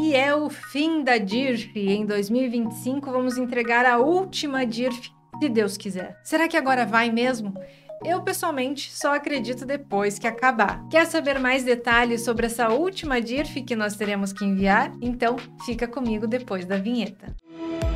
E é o fim da DIRF. Em 2025 vamos entregar a última DIRF, se Deus quiser. Será que agora vai mesmo? Eu pessoalmente só acredito depois que acabar. Quer saber mais detalhes sobre essa última DIRF que nós teremos que enviar? Então fica comigo depois da vinheta. Música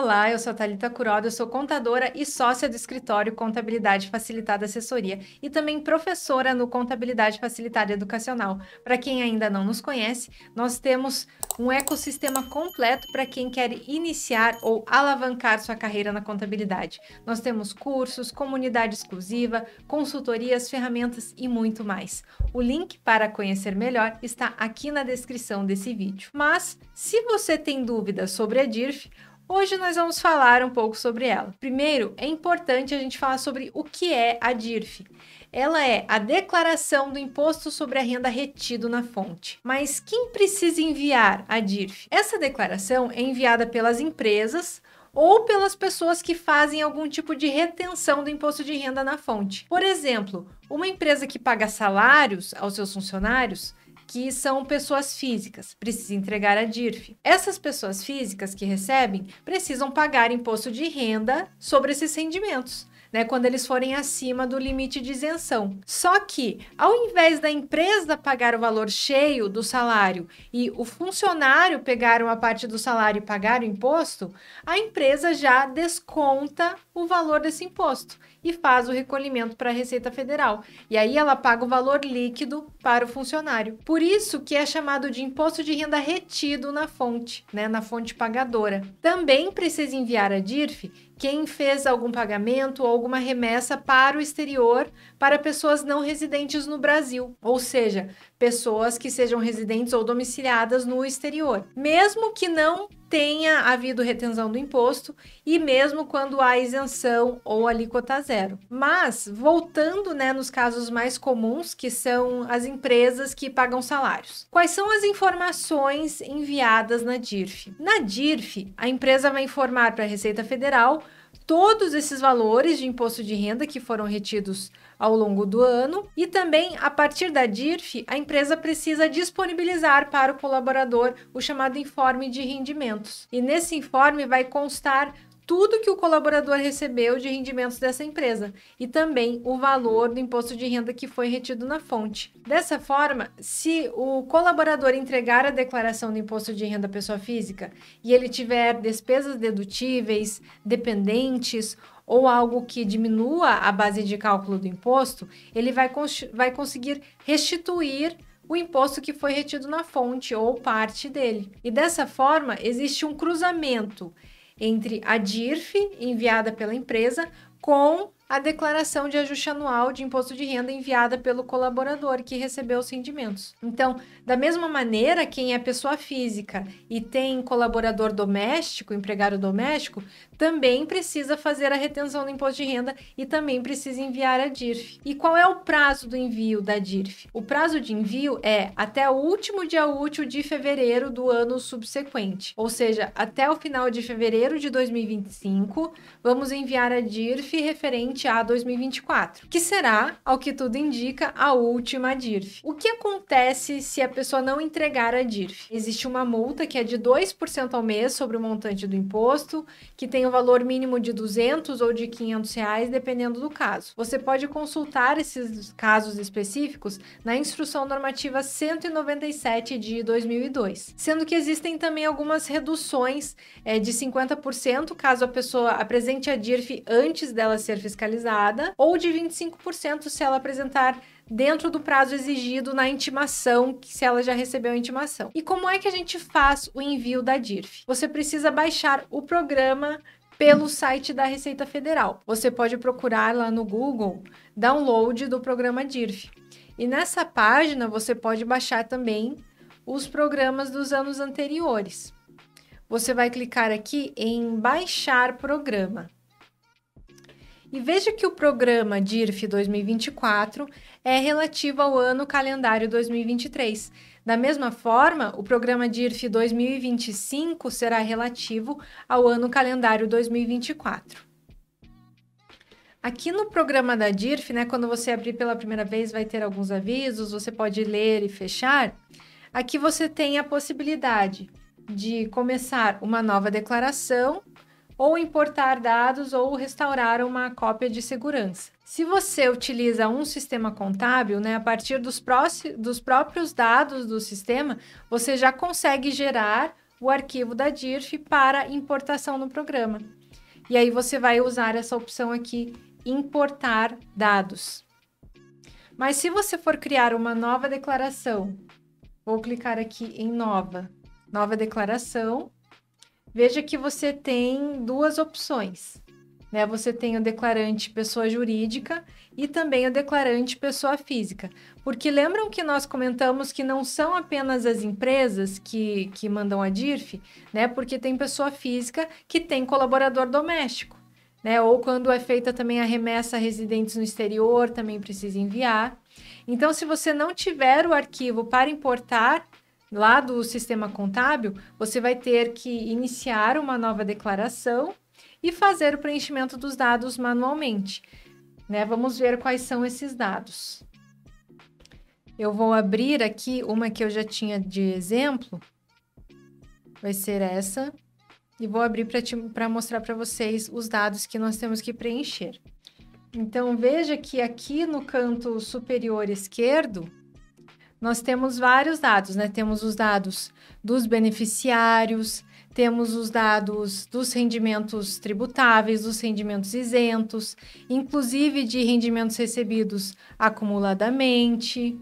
Olá, eu sou a Thalita Curoda, eu sou contadora e sócia do escritório Contabilidade Facilitada Assessoria e também professora no Contabilidade Facilitada Educacional. Para quem ainda não nos conhece, nós temos um ecossistema completo para quem quer iniciar ou alavancar sua carreira na contabilidade. Nós temos cursos, comunidade exclusiva, consultorias, ferramentas e muito mais. O link para conhecer melhor está aqui na descrição desse vídeo. Mas, se você tem dúvidas sobre a DIRF, Hoje nós vamos falar um pouco sobre ela. Primeiro, é importante a gente falar sobre o que é a DIRF. Ela é a declaração do imposto sobre a renda retido na fonte. Mas quem precisa enviar a DIRF? Essa declaração é enviada pelas empresas ou pelas pessoas que fazem algum tipo de retenção do imposto de renda na fonte. Por exemplo, uma empresa que paga salários aos seus funcionários que são pessoas físicas, precisa entregar a DIRF. Essas pessoas físicas que recebem precisam pagar imposto de renda sobre esses rendimentos né, quando eles forem acima do limite de isenção. Só que, ao invés da empresa pagar o valor cheio do salário e o funcionário pegar uma parte do salário e pagar o imposto, a empresa já desconta o valor desse imposto e faz o recolhimento para a Receita Federal. E aí ela paga o valor líquido para o funcionário. Por isso que é chamado de imposto de renda retido na fonte, né, na fonte pagadora. Também precisa enviar a DIRF quem fez algum pagamento ou alguma remessa para o exterior para pessoas não residentes no Brasil, ou seja, pessoas que sejam residentes ou domiciliadas no exterior. Mesmo que não tenha havido retenção do imposto e mesmo quando há isenção ou alíquota zero. Mas, voltando né, nos casos mais comuns, que são as empresas que pagam salários. Quais são as informações enviadas na DIRF? Na DIRF, a empresa vai informar para a Receita Federal todos esses valores de imposto de renda que foram retidos ao longo do ano e também a partir da DIRF, a empresa precisa disponibilizar para o colaborador o chamado informe de rendimentos. E nesse informe vai constar tudo que o colaborador recebeu de rendimentos dessa empresa e também o valor do imposto de renda que foi retido na fonte. Dessa forma, se o colaborador entregar a declaração do imposto de renda à pessoa física e ele tiver despesas dedutíveis, dependentes ou algo que diminua a base de cálculo do imposto, ele vai, cons vai conseguir restituir o imposto que foi retido na fonte ou parte dele. E dessa forma, existe um cruzamento entre a DIRF, enviada pela empresa, com a declaração de ajuste anual de imposto de renda enviada pelo colaborador que recebeu os rendimentos. Então, da mesma maneira, quem é pessoa física e tem colaborador doméstico, empregado doméstico, também precisa fazer a retenção do imposto de renda e também precisa enviar a DIRF. E qual é o prazo do envio da DIRF? O prazo de envio é até o último dia útil de fevereiro do ano subsequente, ou seja, até o final de fevereiro de 2025, vamos enviar a DIRF referente frente a 2024, que será, ao que tudo indica, a última DIRF. O que acontece se a pessoa não entregar a DIRF? Existe uma multa que é de 2% ao mês sobre o montante do imposto, que tem o um valor mínimo de 200 ou de 500 reais, dependendo do caso. Você pode consultar esses casos específicos na Instrução Normativa 197 de 2002, sendo que existem também algumas reduções é, de 50% caso a pessoa apresente a DIRF antes dela ser fiscalizada localizada, ou de 25% se ela apresentar dentro do prazo exigido na intimação, se ela já recebeu a intimação. E como é que a gente faz o envio da DIRF? Você precisa baixar o programa pelo site da Receita Federal. Você pode procurar lá no Google download do programa DIRF. E nessa página você pode baixar também os programas dos anos anteriores. Você vai clicar aqui em baixar programa. E veja que o programa DIRF 2024 é relativo ao ano calendário 2023. Da mesma forma, o programa DIRF 2025 será relativo ao ano calendário 2024. Aqui no programa da DIRF, né, quando você abrir pela primeira vez, vai ter alguns avisos, você pode ler e fechar. Aqui você tem a possibilidade de começar uma nova declaração ou importar dados ou restaurar uma cópia de segurança. Se você utiliza um sistema contábil, né, a partir dos, dos próprios dados do sistema, você já consegue gerar o arquivo da DIRF para importação no programa. E aí você vai usar essa opção aqui, importar dados. Mas se você for criar uma nova declaração, vou clicar aqui em nova, nova declaração, veja que você tem duas opções. Né? Você tem o declarante pessoa jurídica e também o declarante pessoa física. Porque lembram que nós comentamos que não são apenas as empresas que, que mandam a DIRF, né? Porque tem pessoa física que tem colaborador doméstico. Né? Ou quando é feita também a remessa a residentes no exterior, também precisa enviar. Então, se você não tiver o arquivo para importar, lá do sistema contábil, você vai ter que iniciar uma nova declaração e fazer o preenchimento dos dados manualmente. Né? Vamos ver quais são esses dados. Eu vou abrir aqui uma que eu já tinha de exemplo. Vai ser essa. E vou abrir para mostrar para vocês os dados que nós temos que preencher. Então, veja que aqui no canto superior esquerdo, nós temos vários dados, né? Temos os dados dos beneficiários, temos os dados dos rendimentos tributáveis, dos rendimentos isentos, inclusive de rendimentos recebidos acumuladamente.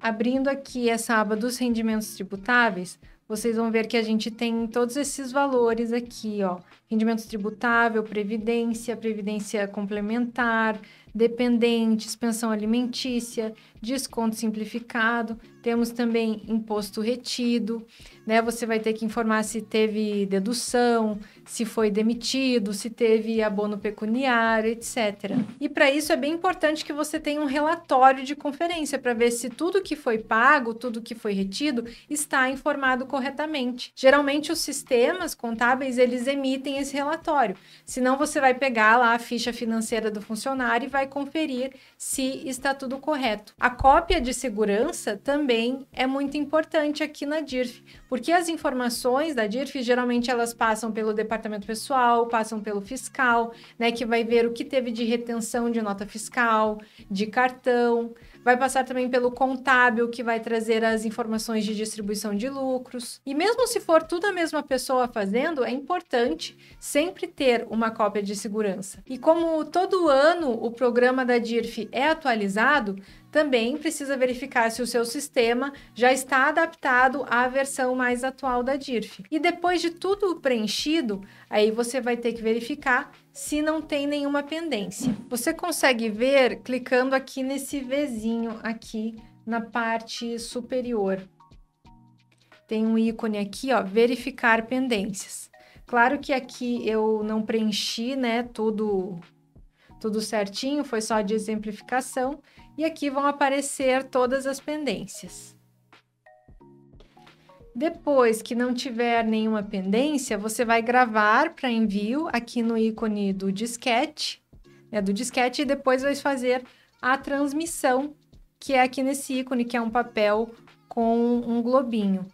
Abrindo aqui essa aba dos rendimentos tributáveis, vocês vão ver que a gente tem todos esses valores aqui, ó. Rendimento tributável, previdência, previdência complementar, dependentes, pensão alimentícia, desconto simplificado. Temos também imposto retido, né? Você vai ter que informar se teve dedução, se foi demitido, se teve abono pecuniário, etc. E para isso é bem importante que você tenha um relatório de conferência para ver se tudo que foi pago, tudo que foi retido, está informado corretamente. Geralmente os sistemas contábeis, eles emitem esse relatório. Senão você vai pegar lá a ficha financeira do funcionário e vai conferir se está tudo correto. A cópia de segurança também também é muito importante aqui na DIRF, porque as informações da DIRF geralmente elas passam pelo departamento pessoal, passam pelo fiscal, né, que vai ver o que teve de retenção de nota fiscal, de cartão, vai passar também pelo contábil, que vai trazer as informações de distribuição de lucros. E mesmo se for tudo a mesma pessoa fazendo, é importante sempre ter uma cópia de segurança. E como todo ano o programa da DIRF é atualizado, também precisa verificar se o seu sistema já está adaptado à versão mais atual da DIRF. E depois de tudo preenchido, aí você vai ter que verificar se não tem nenhuma pendência. Você consegue ver clicando aqui nesse Vzinho aqui na parte superior. Tem um ícone aqui, ó, verificar pendências. Claro que aqui eu não preenchi, né, todo tudo certinho, foi só de exemplificação, e aqui vão aparecer todas as pendências. Depois que não tiver nenhuma pendência, você vai gravar para envio aqui no ícone do disquete, né, do disquete, e depois vai fazer a transmissão, que é aqui nesse ícone, que é um papel com um globinho.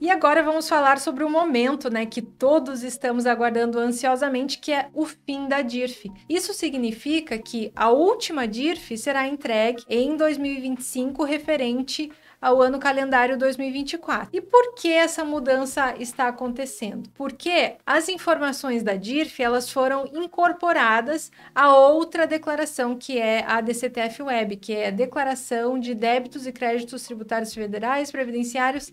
E agora vamos falar sobre o momento, né, que todos estamos aguardando ansiosamente, que é o fim da DIRF. Isso significa que a última DIRF será entregue em 2025 referente ao ano calendário 2024. E por que essa mudança está acontecendo? Porque as informações da DIRF elas foram incorporadas a outra declaração que é a DCTF Web, que é a Declaração de Débitos e Créditos Tributários Federais, Previdenciários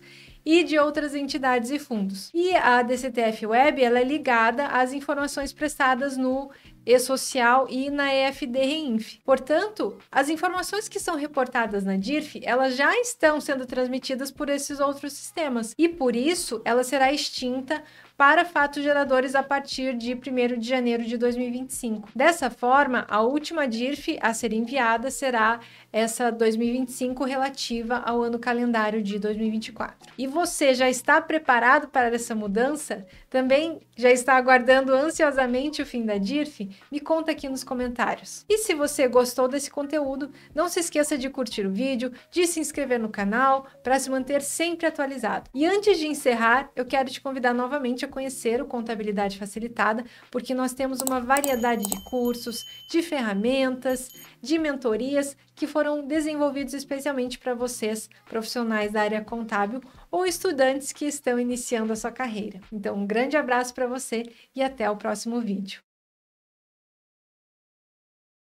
e de outras entidades e fundos. E a DCTF Web ela é ligada às informações prestadas no e-Social e na EFD Reinf. Portanto, as informações que são reportadas na DIRF, elas já estão sendo transmitidas por esses outros sistemas e por isso ela será extinta para fatos geradores a partir de 1 de janeiro de 2025. Dessa forma, a última DIRF a ser enviada será essa 2025 relativa ao ano calendário de 2024. E você já está preparado para essa mudança? Também já está aguardando ansiosamente o fim da DIRF? Me conta aqui nos comentários. E se você gostou desse conteúdo, não se esqueça de curtir o vídeo, de se inscrever no canal para se manter sempre atualizado. E antes de encerrar, eu quero te convidar novamente a conhecer o Contabilidade Facilitada, porque nós temos uma variedade de cursos, de ferramentas, de mentorias que foram desenvolvidos especialmente para vocês, profissionais da área contábil ou estudantes que estão iniciando a sua carreira. Então, um grande abraço para você e até o próximo vídeo.